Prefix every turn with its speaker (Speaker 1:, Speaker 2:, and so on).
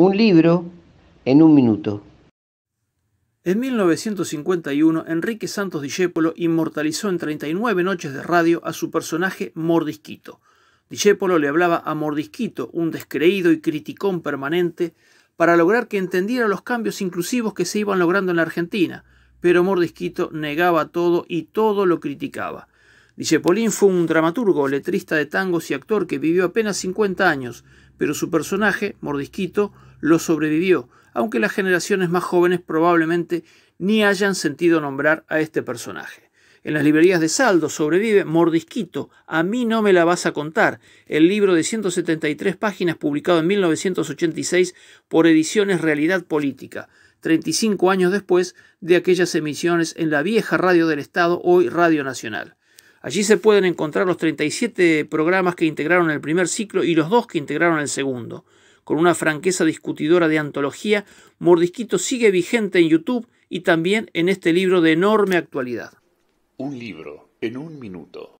Speaker 1: Un libro en un minuto. En 1951, Enrique Santos Discépolo inmortalizó en 39 noches de radio a su personaje Mordisquito. Discépolo le hablaba a Mordisquito, un descreído y criticón permanente, para lograr que entendiera los cambios inclusivos que se iban logrando en la Argentina, pero Mordisquito negaba todo y todo lo criticaba. Polín fue un dramaturgo, letrista de tangos y actor que vivió apenas 50 años, pero su personaje, Mordisquito, lo sobrevivió, aunque las generaciones más jóvenes probablemente ni hayan sentido nombrar a este personaje. En las librerías de saldo sobrevive Mordisquito, a mí no me la vas a contar, el libro de 173 páginas publicado en 1986 por Ediciones Realidad Política, 35 años después de aquellas emisiones en la vieja radio del Estado, hoy Radio Nacional. Allí se pueden encontrar los 37 programas que integraron el primer ciclo y los dos que integraron el segundo. Con una franqueza discutidora de antología, Mordisquito sigue vigente en YouTube y también en este libro de enorme actualidad. Un libro en un minuto.